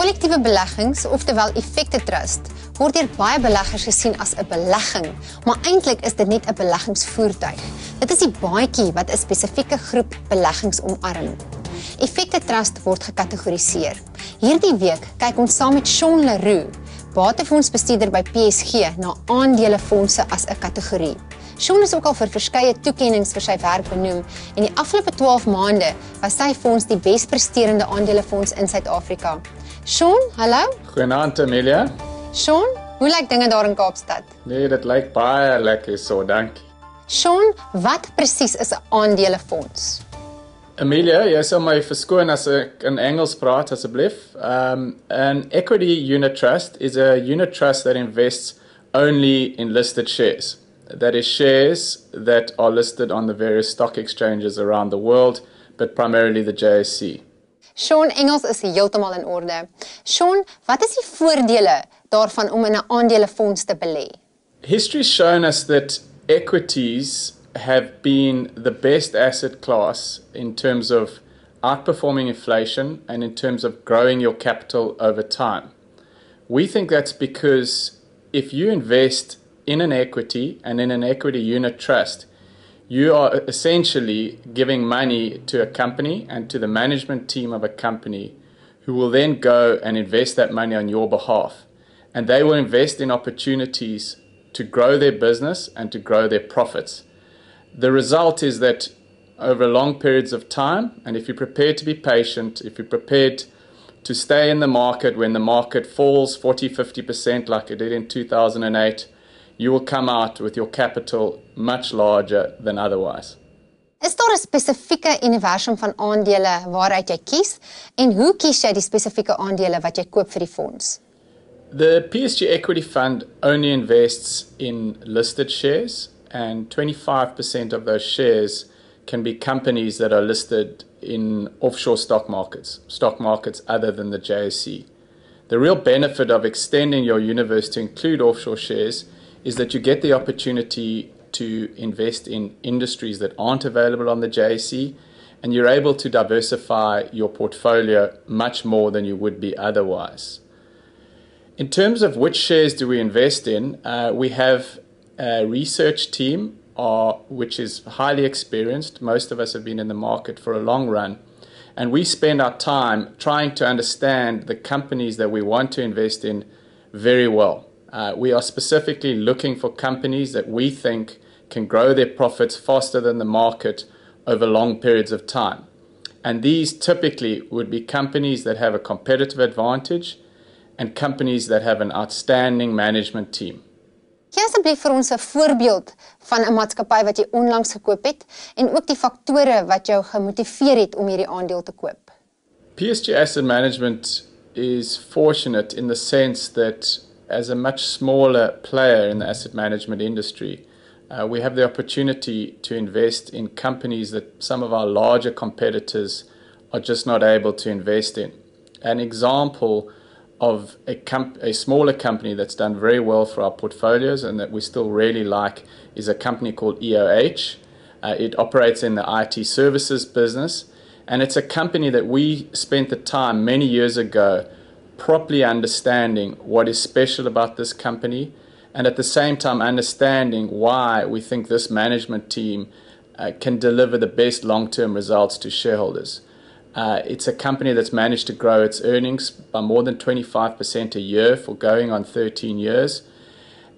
Kollektiewe beleggings, oftewel effekte trust, word deur baie beleggers gesien as 'n belegging, maar eintlik is dit net 'n beleggingsvoertuig. Dit is die baadjie wat 'n spesifieke groep beleggings omarm. Effekte trust word gekategoriseer. Hierdie week kyk ons saam met Sean Leroux, batefondsbestuurder by PSG, na aandelefondse as 'n kategorie. Sean is ook al vir verskeie toekenninge vir sy werk benoem en die afgelope 12 maande was sy fonds die bespresterende aandelefonds in Suid-Afrika. Sean, hallo. Goeienaand Amelia. Sean, hoe lyk dinge daar in Kaapstad? Nee, dit lyk baie lekker so, dankie. Sean, wat presies is 'n aandelefonds? Amelia, jy sal my verskoon as ek in Engels praat asseblief. Um an equity unit trust is a unit trust that invests only in listed shares. That is shares that are listed on the various stock exchanges around the world, but primarily the JSE. Sean Engels is heeltemal in orde. Sean, wat is die voordele daarvan om in 'n aandelefonds te belê? History shown us that equities have been the best asset class in terms of outperforming inflation and in terms of growing your capital over time. We think that's because if you invest in an equity and in an equity unit trust, you are essentially giving money to a company and to the management team of a company who will then go and invest that money on your behalf. And they will invest in opportunities to grow their business and to grow their profits. The result is that over long periods of time, and if you're prepared to be patient, if you're prepared to stay in the market when the market falls 40, 50% like it did in 2008, you will come out with your capital much larger than otherwise. Is daar 'n spesifieke universum van aandele waaruit jy kies en hoe kies jy die spesifieke aandele wat jy koop vir die fonds? The PSG Equity Fund only invests in listed shares and 25% of those shares can be companies that are listed in offshore stock markets, stock markets other than the JSE. The real benefit of extending your universe to include offshore shares is that you get the opportunity to invest in industries that aren't available on the JSE, and you're able to diversify your portfolio much more than you would be otherwise. In terms of which shares do we invest in, uh, we have a research team uh, which is highly experienced. Most of us have been in the market for a long run. And we spend our time trying to understand the companies that we want to invest in very well. Uh, we are specifically looking for companies that we think can grow their profits faster than the market over long periods of time. And these typically would be companies that have a competitive advantage and companies that have an outstanding management team. Gee asseblief vir ons 'n voorbeeld van 'n maatskappy wat jy onlangs gekoop het en ook die faktore wat jou gemotiveer het om hierdie aandeel te koop. PSG Asset Management is fortunate in the sense that as a much smaller player in the asset management industry, uh, we have the opportunity to invest in companies that some of our larger competitors are just not able to invest in. An example of a, comp- a smaller company that's done very well for our portfolios and that we still really like is a company called EOH. Uh, it operates in the IT services business, and it's a company that we spent the time many years ago properly understanding what is special about this company and at the same time understanding why we think this management team uh, can deliver the best long-term results to shareholders. Uh, it's a company that's managed to grow its earnings by more than 25% a year for going on 13 years.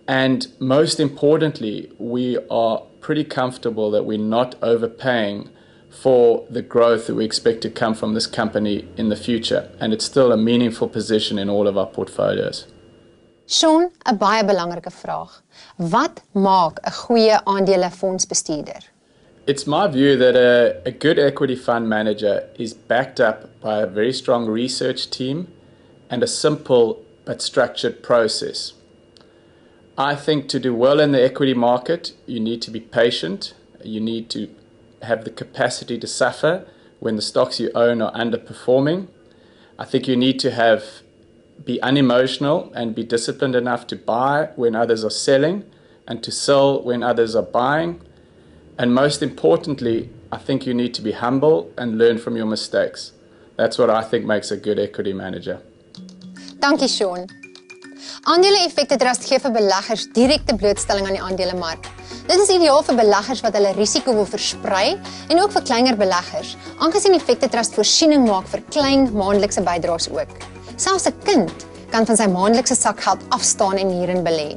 And most importantly, we are pretty comfortable that we're not overpaying for the growth that we expect to come from this company in the future, and it's still a meaningful position in all of our portfolios. Sean, 'n baie belangrike vraag. Wat maak 'n goeie aandelefondsbestuurder? It's my view that a, a good equity fund manager is backed up by a very strong research team and a simple but structured process. I think to do well in the equity market, you need to be patient, you need to have the capacity to suffer when the stocks you own are underperforming. I think you need to have be unemotional and be disciplined enough to buy when others are selling and to sell when others are buying. And most importantly, I think you need to be humble and learn from your mistakes. That's what I think makes a good equity manager. Dankie Sean. Aandele effekte trust gee beleggers direkte blootstelling aan die aandelemark Dit is ideaal vir beleggers wat hulle risiko wil versprei en ook vir kleiner beleggers, aangesien Effekte Trust voorsiening maak vir klein maandelikse bydraes ook. Selfs 'n kind kan van sy maandelikse sakgeld afstaan en hierin belê.